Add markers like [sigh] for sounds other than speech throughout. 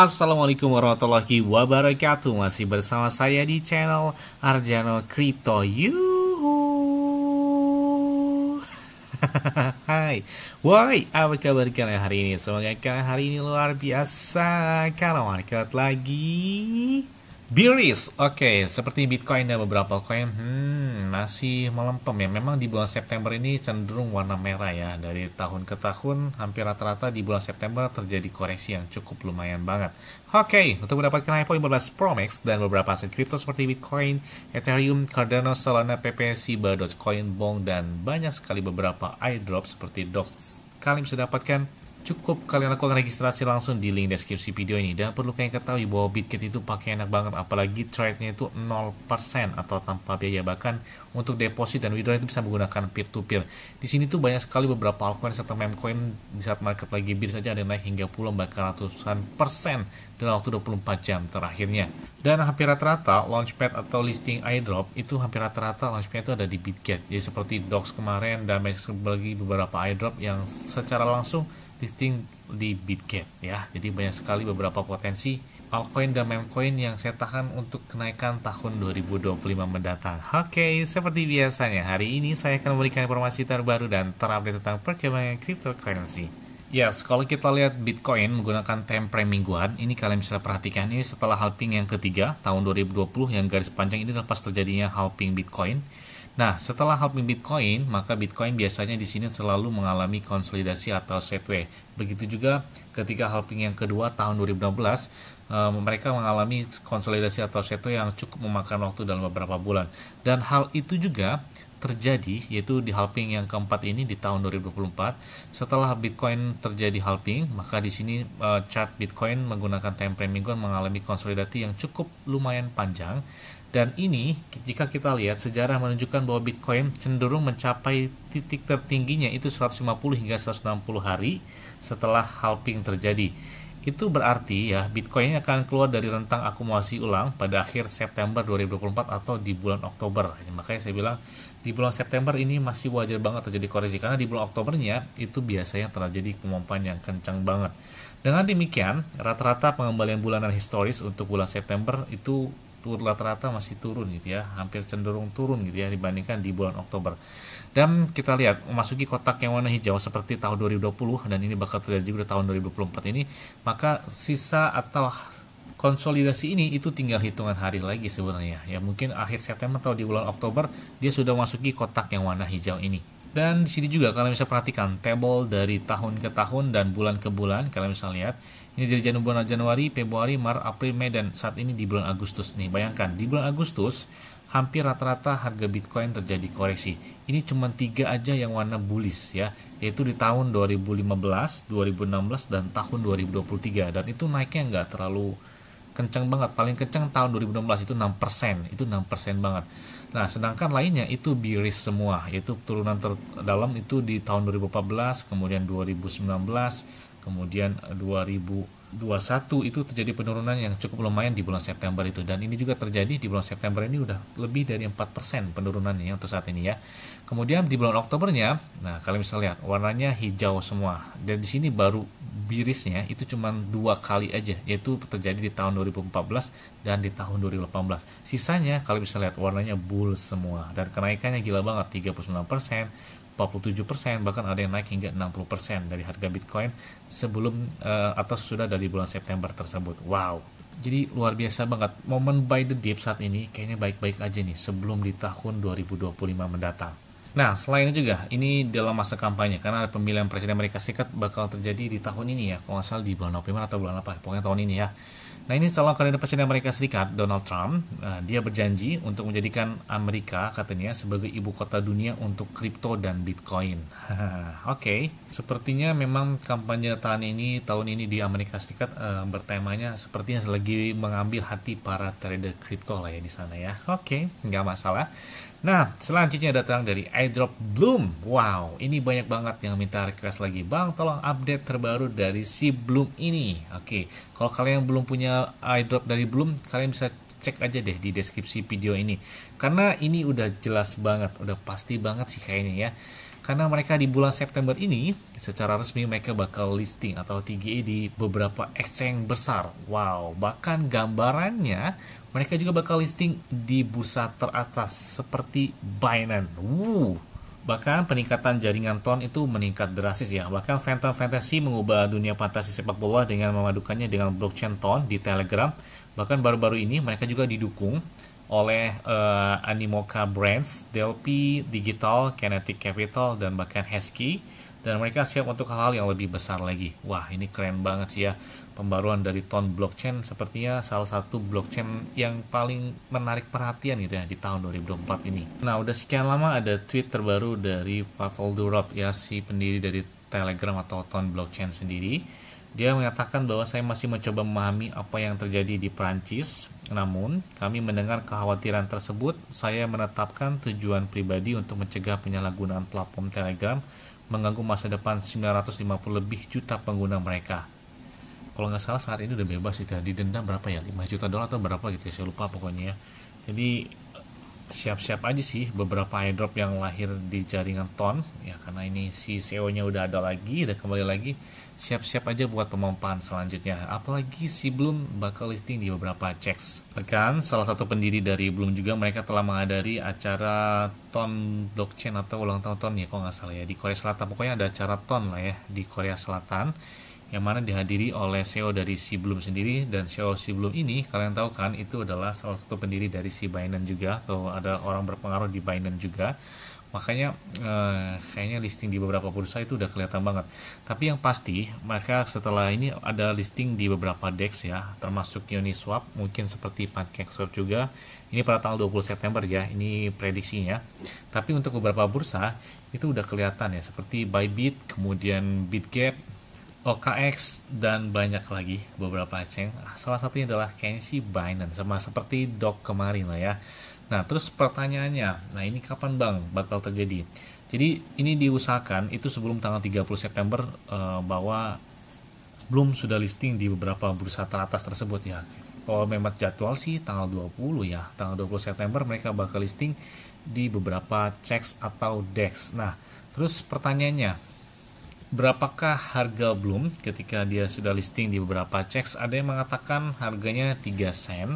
Assalamualaikum warahmatullahi wabarakatuh Masih bersama saya di channel Arjano Crypto Yuhu [laughs] Hai Woi, apa kabar kalian hari ini? Semoga kalian hari ini luar biasa Kalau market lagi biris. Oke, okay, seperti Bitcoin dan beberapa koin hmm, masih melempem ya. Memang di bulan September ini cenderung warna merah ya. Dari tahun ke tahun hampir rata-rata di bulan September terjadi koreksi yang cukup lumayan banget. Oke, okay, untuk mendapatkan iPhone 15 Pro Max dan beberapa aset kripto seperti Bitcoin, Ethereum, Cardano, Solana, PP, Shiba, Dogecoin, Bong, dan banyak sekali beberapa airdrop seperti dogs kalian bisa dapatkan Cukup kalian lakukan registrasi langsung di link deskripsi video ini dan perlu kalian ketahui bahwa Bitget itu pakai enak banget apalagi trade-nya itu 0% atau tanpa biaya bahkan untuk deposit dan withdraw itu bisa menggunakan peer to peer. Di sini tuh banyak sekali beberapa altcoin serta memcoin di saat market lagi bir saja ada naik hingga puluhan bahkan ratusan persen dalam waktu 24 jam terakhirnya. Dan hampir rata-rata launchpad atau listing airdrop itu hampir rata-rata launchpad itu ada di Bitget. Jadi seperti Docs kemarin dan banyak lagi beberapa airdrop yang secara langsung listing di Bitcap ya. Jadi banyak sekali beberapa potensi altcoin dan memecoin yang saya tahan untuk kenaikan tahun 2025 mendatang. Oke, seperti biasanya hari ini saya akan memberikan informasi terbaru dan terupdate tentang perkembangan cryptocurrency. Yes, kalau kita lihat Bitcoin menggunakan time frame mingguan, ini kalian bisa perhatikan ini setelah halving yang ketiga tahun 2020 yang garis panjang ini lepas terjadinya halving Bitcoin. Nah, setelah halving Bitcoin, maka Bitcoin biasanya di sini selalu mengalami konsolidasi atau sideways. Begitu juga ketika halving yang kedua tahun 2016, um, eh, mereka mengalami konsolidasi atau sideways yang cukup memakan waktu dalam beberapa bulan. Dan hal itu juga terjadi yaitu di halving yang keempat ini di tahun 2024 setelah Bitcoin terjadi halving maka di sini uh, chart Bitcoin menggunakan time frame mingguan mengalami konsolidasi yang cukup lumayan panjang dan ini jika kita lihat sejarah menunjukkan bahwa Bitcoin cenderung mencapai titik tertingginya itu 150 hingga 160 hari setelah halving terjadi. Itu berarti ya Bitcoin akan keluar dari rentang akumulasi ulang pada akhir September 2024 atau di bulan Oktober. Makanya saya bilang di bulan September ini masih wajar banget terjadi koreksi karena di bulan Oktobernya itu biasanya terjadi kemampuan yang kencang banget. Dengan demikian, rata-rata pengembalian bulanan historis untuk bulan September itu tur rata-rata masih turun gitu ya, hampir cenderung turun gitu ya dibandingkan di bulan Oktober. Dan kita lihat memasuki kotak yang warna hijau seperti tahun 2020 dan ini bakal terjadi juga tahun 2024 ini, maka sisa atau konsolidasi ini itu tinggal hitungan hari lagi sebenarnya. Ya mungkin akhir September atau di bulan Oktober dia sudah masuki kotak yang warna hijau ini dan di sini juga kalian bisa perhatikan table dari tahun ke tahun dan bulan ke bulan. Kalian bisa lihat ini dari Januari, Februari, Maret, April, Mei dan saat ini di bulan Agustus nih. Bayangkan di bulan Agustus hampir rata-rata harga Bitcoin terjadi koreksi. Ini cuma tiga aja yang warna bullish ya, yaitu di tahun 2015, 2016 dan tahun 2023 dan itu naiknya nggak terlalu kencang banget. Paling kencang tahun 2016 itu 6%, itu 6% banget. Nah, sedangkan lainnya itu biris semua, yaitu turunan terdalam itu di tahun 2014, kemudian 2019, kemudian 2000 2021 itu terjadi penurunan yang cukup lumayan di bulan September itu dan ini juga terjadi di bulan September ini udah lebih dari 4% penurunannya untuk saat ini ya. Kemudian di bulan Oktobernya, nah kalian bisa lihat warnanya hijau semua dan di sini baru birisnya itu cuma dua kali aja yaitu terjadi di tahun 2014 dan di tahun 2018. Sisanya kalian bisa lihat warnanya bull semua dan kenaikannya gila banget 39%, 47% bahkan ada yang naik hingga 60% dari harga Bitcoin sebelum uh, atau sudah dari bulan September tersebut. Wow. Jadi luar biasa banget. Momen buy the dip saat ini kayaknya baik-baik aja nih sebelum di tahun 2025 mendatang. Nah, selain itu juga, ini dalam masa kampanye, karena pemilihan presiden Amerika Serikat bakal terjadi di tahun ini ya, kalau asal di bulan November atau bulan apa, pokoknya tahun ini ya. Nah, ini calon kandidat presiden Amerika Serikat, Donald Trump, nah, dia berjanji untuk menjadikan Amerika, katanya, sebagai ibu kota dunia untuk kripto dan Bitcoin. [laughs] Oke, okay. sepertinya memang kampanye tahun ini, tahun ini di Amerika Serikat uh, bertemanya sepertinya lagi mengambil hati para trader kripto lah ya di sana ya. Oke, okay. nggak masalah. Nah, selanjutnya datang dari airdrop Bloom. Wow, ini banyak banget yang minta request lagi. Bang, tolong update terbaru dari si Bloom ini. Oke, okay. kalau kalian belum punya airdrop dari Bloom, kalian bisa cek aja deh di deskripsi video ini. Karena ini udah jelas banget, udah pasti banget sih kayaknya ya. Karena mereka di bulan September ini, secara resmi mereka bakal listing atau TGE di beberapa exchange besar. Wow, bahkan gambarannya mereka juga bakal listing di bursa teratas seperti Binance. Woo. Bahkan peningkatan jaringan ton itu meningkat drastis ya. Bahkan Phantom Fantasy mengubah dunia fantasi sepak bola dengan memadukannya dengan blockchain ton di Telegram. Bahkan baru-baru ini mereka juga didukung oleh uh, Animoca Brands, Delphi Digital, Kinetic Capital, dan bahkan Hesky dan mereka siap untuk hal-hal yang lebih besar lagi. Wah, ini keren banget sih ya. Pembaruan dari Ton Blockchain sepertinya salah satu blockchain yang paling menarik perhatian gitu ya di tahun 2024 ini. Nah, udah sekian lama ada tweet terbaru dari Pavel Durov ya, si pendiri dari Telegram atau Ton Blockchain sendiri. Dia mengatakan bahwa saya masih mencoba memahami apa yang terjadi di Prancis. Namun, kami mendengar kekhawatiran tersebut, saya menetapkan tujuan pribadi untuk mencegah penyalahgunaan platform Telegram mengganggu masa depan 950 lebih juta pengguna mereka. Kalau nggak salah saat ini udah bebas itu ya, didenda berapa ya 5 juta dolar atau berapa gitu ya, saya lupa pokoknya. Ya. Jadi siap-siap aja sih beberapa airdrop yang lahir di jaringan ton ya karena ini si CEO nya udah ada lagi udah kembali lagi siap-siap aja buat pemompaan selanjutnya apalagi si belum bakal listing di beberapa checks bahkan salah satu pendiri dari Bloom juga mereka telah mengadari acara ton blockchain atau ulang tahun ton ya kok nggak salah ya di Korea Selatan pokoknya ada acara ton lah ya di Korea Selatan yang mana dihadiri oleh CEO dari si Bloom sendiri dan CEO si Bloom ini kalian tahu kan itu adalah salah satu pendiri dari si Binance juga atau ada orang berpengaruh di Binance juga makanya eh, kayaknya listing di beberapa bursa itu udah kelihatan banget tapi yang pasti maka setelah ini ada listing di beberapa dex ya termasuk Uniswap mungkin seperti PancakeSwap juga ini pada tanggal 20 September ya ini prediksinya tapi untuk beberapa bursa itu udah kelihatan ya seperti Bybit kemudian Bitget OKX dan banyak lagi beberapa chain. Salah satunya adalah Kenshi Binance sama seperti dok kemarin lah ya. Nah, terus pertanyaannya, nah ini kapan Bang bakal terjadi? Jadi ini diusahakan itu sebelum tanggal 30 September eh, bahwa belum sudah listing di beberapa bursa teratas tersebut ya. Kalau memang jadwal sih tanggal 20 ya, tanggal 20 September mereka bakal listing di beberapa checks atau dex. Nah, terus pertanyaannya, berapakah harga Bloom ketika dia sudah listing di beberapa checks ada yang mengatakan harganya 3 sen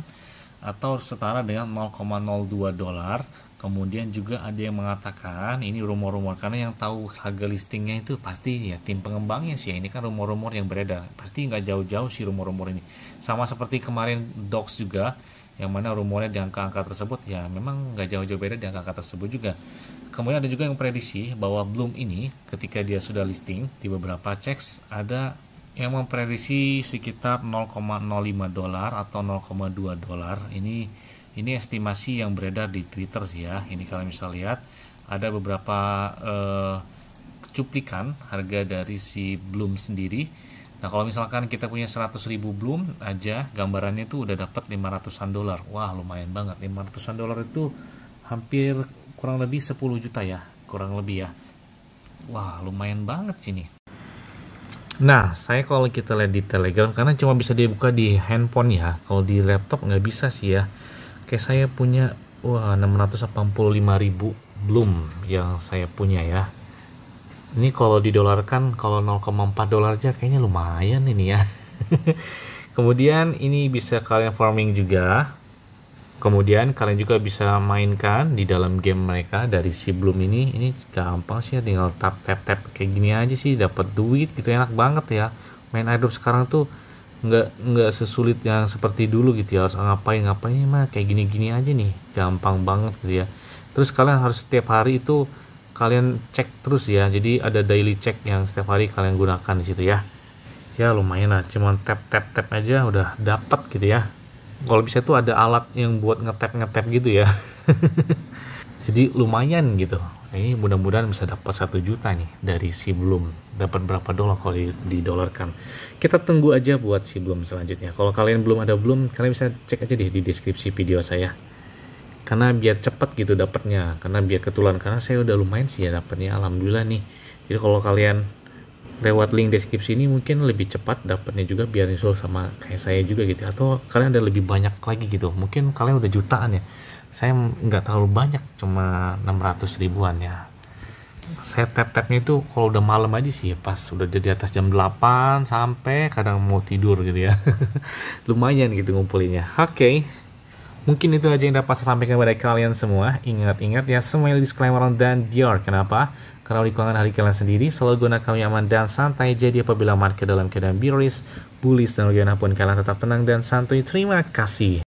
atau setara dengan 0,02 dolar kemudian juga ada yang mengatakan ini rumor-rumor karena yang tahu harga listingnya itu pasti ya tim pengembangnya sih ya. ini kan rumor-rumor yang beredar pasti nggak jauh-jauh sih rumor-rumor ini sama seperti kemarin docs juga yang mana rumornya di angka-angka tersebut ya memang nggak jauh-jauh beda di angka-angka tersebut juga kemudian ada juga yang prediksi bahwa Bloom ini ketika dia sudah listing di beberapa checks ada yang memprediksi sekitar 0,05 dolar atau 0,2 dolar ini ini estimasi yang beredar di Twitter sih ya ini kalian bisa lihat ada beberapa eh, cuplikan harga dari si Bloom sendiri Nah kalau misalkan kita punya 100 ribu Bloom aja gambarannya itu udah dapat 500an dolar Wah lumayan banget 500an dolar itu hampir kurang lebih 10 juta ya kurang lebih ya wah lumayan banget sini nah saya kalau kita lihat di telegram karena cuma bisa dibuka di handphone ya kalau di laptop nggak bisa sih ya kayak saya punya wah 685 ribu belum yang saya punya ya ini kalau didolarkan kalau 0,4 dolar aja kayaknya lumayan ini ya [laughs] kemudian ini bisa kalian farming juga Kemudian kalian juga bisa mainkan di dalam game mereka dari si Bloom ini. Ini gampang sih ya, tinggal tap tap tap kayak gini aja sih dapat duit gitu enak banget ya. Main airdrop sekarang tuh nggak nggak sesulit yang seperti dulu gitu ya harus ngapain ngapain ya, mah kayak gini gini aja nih gampang banget gitu ya terus kalian harus setiap hari itu kalian cek terus ya jadi ada daily check yang setiap hari kalian gunakan di situ ya ya lumayan lah cuman tap tap tap aja udah dapat gitu ya kalau bisa tuh ada alat yang buat ngetep ngetep gitu ya [laughs] jadi lumayan gitu ini mudah-mudahan bisa dapat satu juta nih dari si belum dapat berapa dolar kalau didolarkan kita tunggu aja buat si belum selanjutnya kalau kalian belum ada belum kalian bisa cek aja deh di deskripsi video saya karena biar cepat gitu dapatnya karena biar ketulan karena saya udah lumayan sih ya dapatnya alhamdulillah nih jadi kalau kalian lewat link deskripsi ini mungkin lebih cepat dapatnya juga biar nyusul sama kayak saya juga gitu atau kalian ada lebih banyak lagi gitu mungkin kalian udah jutaan ya saya nggak terlalu banyak cuma 600 ribuan ya saya tap-tapnya itu kalau udah malam aja sih pas udah jadi atas jam 8 sampai kadang mau tidur gitu ya [laughs] lumayan gitu ngumpulinnya oke okay. mungkin itu aja yang dapat saya sampaikan kepada kalian semua ingat-ingat ya semua disclaimer dan Dior kenapa karena di keuangan hari kalian sendiri, selalu gunakan aman dan santai. Jadi apabila market dalam keadaan bearish, bullish, dan bagaimanapun kalian tetap tenang dan santai. Terima kasih.